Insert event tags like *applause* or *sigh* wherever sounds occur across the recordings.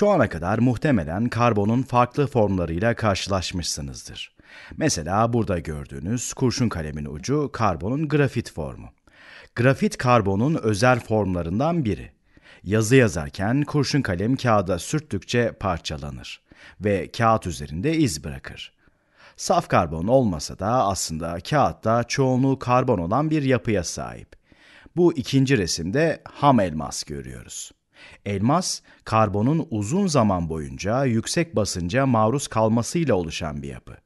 Şu ana kadar muhtemelen karbonun farklı formlarıyla karşılaşmışsınızdır. Mesela burada gördüğünüz kurşun kalemin ucu karbonun grafit formu. Grafit karbonun özel formlarından biri. Yazı yazarken kurşun kalem kağıda sürttükçe parçalanır ve kağıt üzerinde iz bırakır. Saf karbon olmasa da aslında kağıtta çoğunluğu karbon olan bir yapıya sahip. Bu ikinci resimde ham elmas görüyoruz. Elmas, karbonun uzun zaman boyunca yüksek basınca maruz kalmasıyla oluşan bir yapı.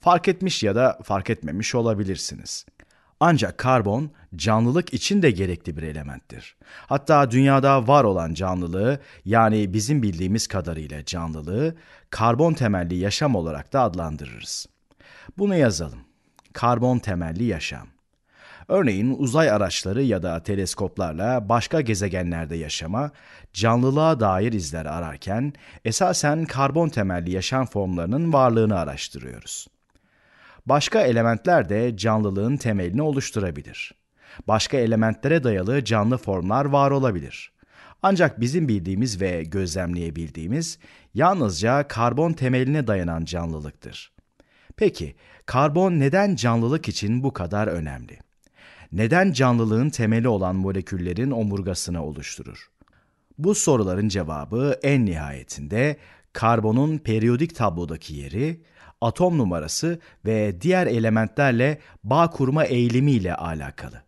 Fark etmiş ya da fark etmemiş olabilirsiniz. Ancak karbon canlılık için de gerekli bir elementtir. Hatta dünyada var olan canlılığı yani bizim bildiğimiz kadarıyla canlılığı karbon temelli yaşam olarak da adlandırırız. Bunu yazalım. Karbon temelli yaşam. Örneğin uzay araçları ya da teleskoplarla başka gezegenlerde yaşama, canlılığa dair izler ararken esasen karbon temelli yaşam formlarının varlığını araştırıyoruz. Başka elementler de canlılığın temelini oluşturabilir. Başka elementlere dayalı canlı formlar var olabilir. Ancak bizim bildiğimiz ve gözlemleyebildiğimiz yalnızca karbon temeline dayanan canlılıktır. Peki karbon neden canlılık için bu kadar önemli? neden canlılığın temeli olan moleküllerin omurgasını oluşturur? Bu soruların cevabı en nihayetinde karbonun periyodik tablodaki yeri, atom numarası ve diğer elementlerle bağ kurma eğilimiyle alakalı.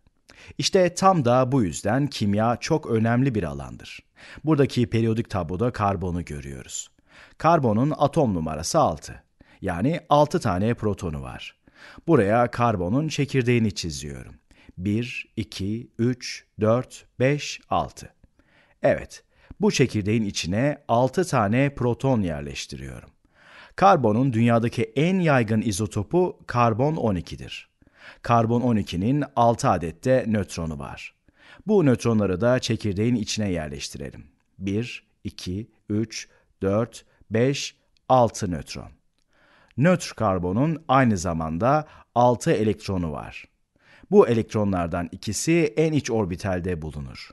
İşte tam da bu yüzden kimya çok önemli bir alandır. Buradaki periyodik tabloda karbonu görüyoruz. Karbonun atom numarası 6. Yani 6 tane protonu var. Buraya karbonun çekirdeğini çiziyorum. 1, 2, 3, 4, 5, 6. Evet, bu çekirdeğin içine 6 tane proton yerleştiriyorum. Karbonun dünyadaki en yaygın izotopu karbon 12'dir. Karbon 12'nin 6 adette nötronu var. Bu nötronları da çekirdeğin içine yerleştirelim. 1, 2, 3, 4, 5, 6 nötron. Nötr karbonun aynı zamanda 6 elektronu var. Bu elektronlardan ikisi en iç orbitalde bulunur.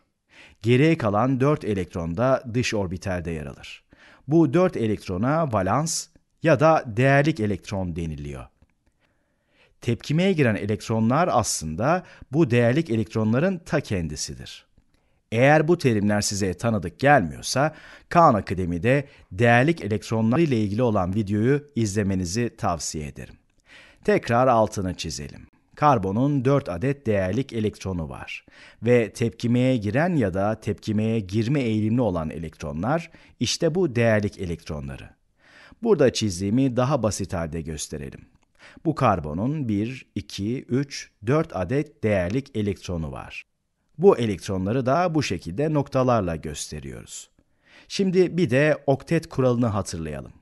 Geriye kalan 4 elektron da dış orbitalde yer alır. Bu 4 elektrona valans ya da değerlik elektron deniliyor. Tepkimeye giren elektronlar aslında bu değerlik elektronların ta kendisidir. Eğer bu terimler size tanıdık gelmiyorsa Kaan Akademi'de değerlik elektronlar ile ilgili olan videoyu izlemenizi tavsiye ederim. Tekrar altını çizelim. Karbonun 4 adet değerlik elektronu var ve tepkimeye giren ya da tepkimeye girme eğilimli olan elektronlar işte bu değerlik elektronları. Burada çizdiğimi daha basit halde gösterelim. Bu karbonun 1, 2, 3, 4 adet değerlik elektronu var. Bu elektronları da bu şekilde noktalarla gösteriyoruz. Şimdi bir de oktet kuralını hatırlayalım.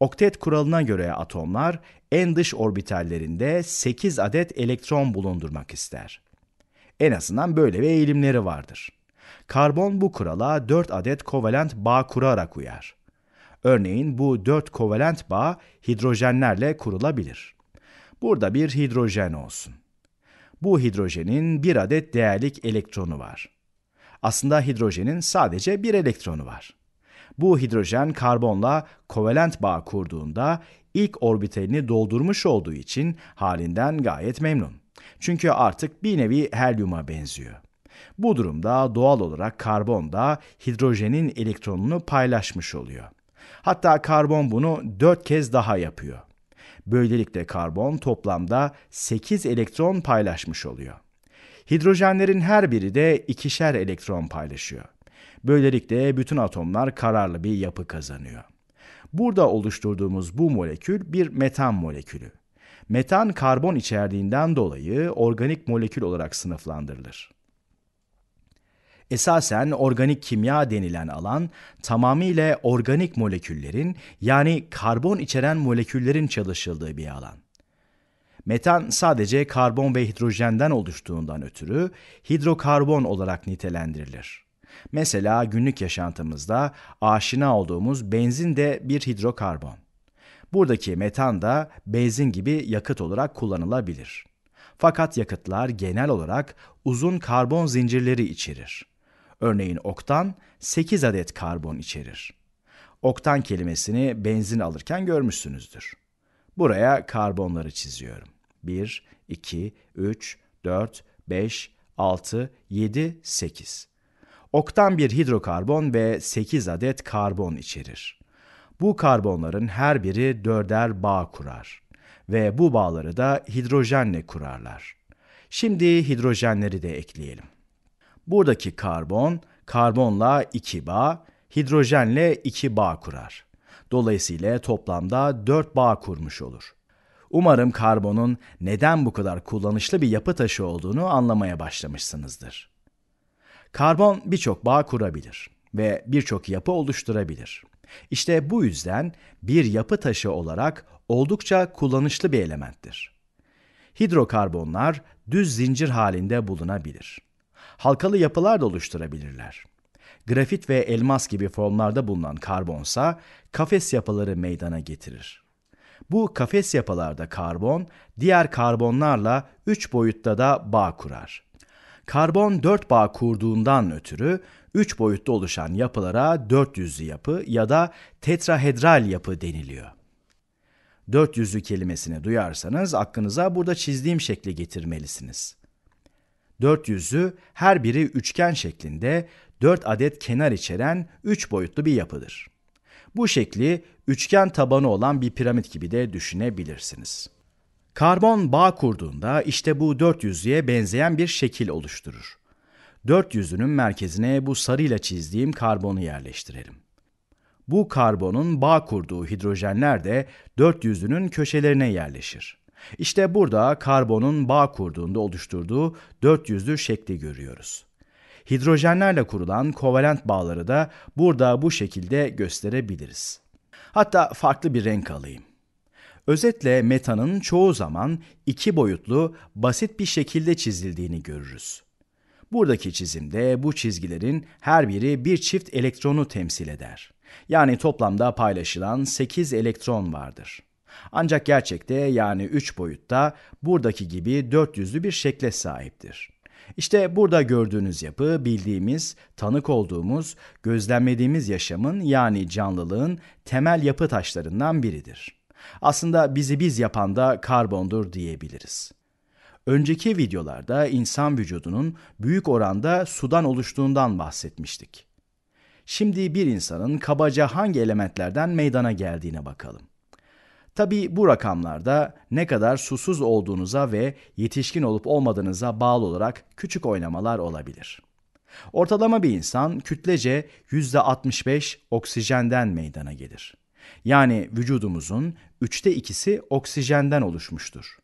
Oktet kuralına göre atomlar en dış orbitallerinde 8 adet elektron bulundurmak ister. En azından böyle bir eğilimleri vardır. Karbon bu kurala 4 adet kovalent bağ kurarak uyar. Örneğin bu 4 kovalent bağ hidrojenlerle kurulabilir. Burada bir hidrojen olsun. Bu hidrojenin bir adet değerlik elektronu var. Aslında hidrojenin sadece bir elektronu var. Bu hidrojen karbonla kovalent bağ kurduğunda ilk orbitalini doldurmuş olduğu için halinden gayet memnun. Çünkü artık bir nevi helyuma benziyor. Bu durumda doğal olarak karbon da hidrojenin elektronunu paylaşmış oluyor. Hatta karbon bunu 4 kez daha yapıyor. Böylelikle karbon toplamda 8 elektron paylaşmış oluyor. Hidrojenlerin her biri de ikişer elektron paylaşıyor. Böylelikle bütün atomlar kararlı bir yapı kazanıyor. Burada oluşturduğumuz bu molekül bir metan molekülü. Metan karbon içerdiğinden dolayı organik molekül olarak sınıflandırılır. Esasen organik kimya denilen alan tamamıyla organik moleküllerin yani karbon içeren moleküllerin çalışıldığı bir alan. Metan sadece karbon ve hidrojenden oluştuğundan ötürü hidrokarbon olarak nitelendirilir. Mesela günlük yaşantımızda aşina olduğumuz benzin de bir hidrokarbon. Buradaki metan da benzin gibi yakıt olarak kullanılabilir. Fakat yakıtlar genel olarak uzun karbon zincirleri içerir. Örneğin oktan 8 adet karbon içerir. Oktan kelimesini benzin alırken görmüşsünüzdür. Buraya karbonları çiziyorum. 1, 2, 3, 4, 5, 6, 7, 8 oktan bir hidrokarbon ve 8 adet karbon içerir. Bu karbonların her biri dörder bağ kurar ve bu bağları da hidrojenle kurarlar. Şimdi hidrojenleri de ekleyelim. Buradaki karbon, karbonla 2 bağ, hidrojenle 2 bağ kurar. Dolayısıyla toplamda 4 bağ kurmuş olur. Umarım karbonun neden bu kadar kullanışlı bir yapı taşı olduğunu anlamaya başlamışsınızdır. Karbon birçok bağ kurabilir ve birçok yapı oluşturabilir. İşte bu yüzden bir yapı taşı olarak oldukça kullanışlı bir elementtir. Hidrokarbonlar düz zincir halinde bulunabilir. Halkalı yapılar da oluşturabilirler. Grafit ve elmas gibi formlarda bulunan karbonsa kafes yapıları meydana getirir. Bu kafes yapılarda karbon diğer karbonlarla üç boyutta da bağ kurar karbon 4 bağ kurduğundan ötürü 3 boyutta oluşan yapılara 4 yapı ya da tetrahedral yapı deniliyor. 400'lü kelimesini duyarsanız aklınıza burada çizdiğim şekli getirmelisiniz. 400'lü her biri üçgen şeklinde 4 adet kenar içeren 3 boyutlu bir yapıdır. Bu şekli üçgen tabanı olan bir piramit gibi de düşünebilirsiniz. Karbon bağ kurduğunda işte bu 400'lüye benzeyen bir şekil oluşturur. 400'ünün merkezine bu sarıyla çizdiğim karbonu yerleştirelim. Bu karbonun bağ kurduğu hidrojenler de 400'ünün köşelerine yerleşir. İşte burada karbonun bağ kurduğunda oluşturduğu 400'lü şekli görüyoruz. Hidrojenlerle kurulan kovalent bağları da burada bu şekilde gösterebiliriz. Hatta farklı bir renk alayım. Özetle metanın çoğu zaman iki boyutlu, basit bir şekilde çizildiğini görürüz. Buradaki çizimde bu çizgilerin her biri bir çift elektronu temsil eder. Yani toplamda paylaşılan 8 elektron vardır. Ancak gerçekte yani 3 boyutta buradaki gibi dört yüzlü bir şekle sahiptir. İşte burada gördüğünüz yapı bildiğimiz, tanık olduğumuz, gözlemlediğimiz yaşamın yani canlılığın temel yapı taşlarından biridir. Aslında bizi biz yapan da karbondur diyebiliriz. Önceki videolarda insan vücudunun büyük oranda sudan oluştuğundan bahsetmiştik. Şimdi bir insanın kabaca hangi elementlerden meydana geldiğine bakalım. Tabi bu rakamlarda ne kadar susuz olduğunuza ve yetişkin olup olmadığınıza bağlı olarak küçük oynamalar olabilir. Ortalama bir insan kütlece %65 oksijenden meydana gelir. Yani vücudumuzun üçte ikisi oksijenden oluşmuştur.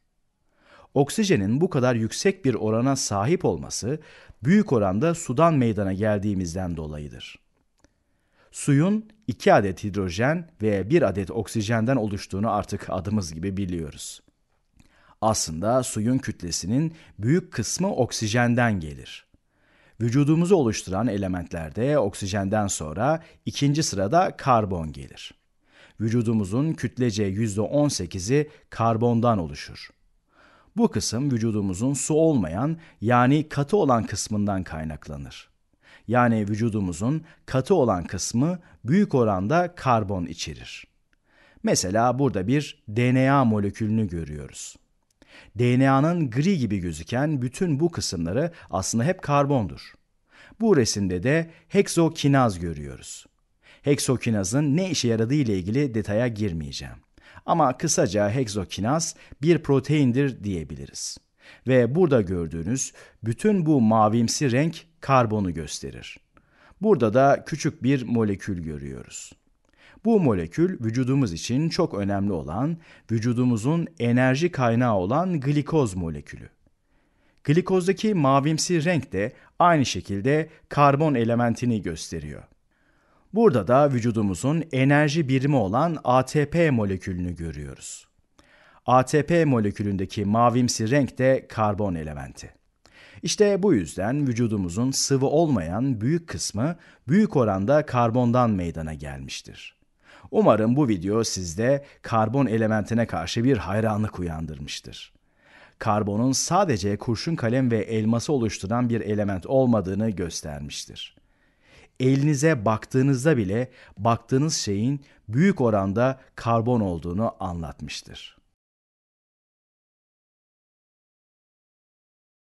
Oksijenin bu kadar yüksek bir orana sahip olması büyük oranda sudan meydana geldiğimizden dolayıdır. Suyun 2 adet hidrojen ve 1 adet oksijenden oluştuğunu artık *laughs* adımız gibi biliyoruz. Aslında suyun kütlesinin büyük kısmı oksijenden gelir. Vücudumuzu oluşturan elementlerde oksijenden sonra ikinci sırada karbon gelir vücudumuzun kütlece %18'i karbondan oluşur. Bu kısım vücudumuzun su olmayan yani katı olan kısmından kaynaklanır. Yani vücudumuzun katı olan kısmı büyük oranda karbon içerir. Mesela burada bir DNA molekülünü görüyoruz. DNA'nın gri gibi gözüken bütün bu kısımları aslında hep karbondur. Bu resimde de heksokinaz görüyoruz heksokinazın ne işe yaradığı ile ilgili detaya girmeyeceğim. Ama kısaca heksokinaz bir proteindir diyebiliriz. Ve burada gördüğünüz bütün bu mavimsi renk karbonu gösterir. Burada da küçük bir molekül görüyoruz. Bu molekül vücudumuz için çok önemli olan, vücudumuzun enerji kaynağı olan glikoz molekülü. Glikozdaki mavimsi renk de aynı şekilde karbon elementini gösteriyor. Burada da vücudumuzun enerji birimi olan ATP molekülünü görüyoruz. ATP molekülündeki mavimsi renk de karbon elementi. İşte bu yüzden vücudumuzun sıvı olmayan büyük kısmı büyük oranda karbondan meydana gelmiştir. Umarım bu video sizde karbon elementine karşı bir hayranlık uyandırmıştır. Karbonun sadece kurşun kalem ve elması oluşturan bir element olmadığını göstermiştir elinize baktığınızda bile baktığınız şeyin büyük oranda karbon olduğunu anlatmıştır.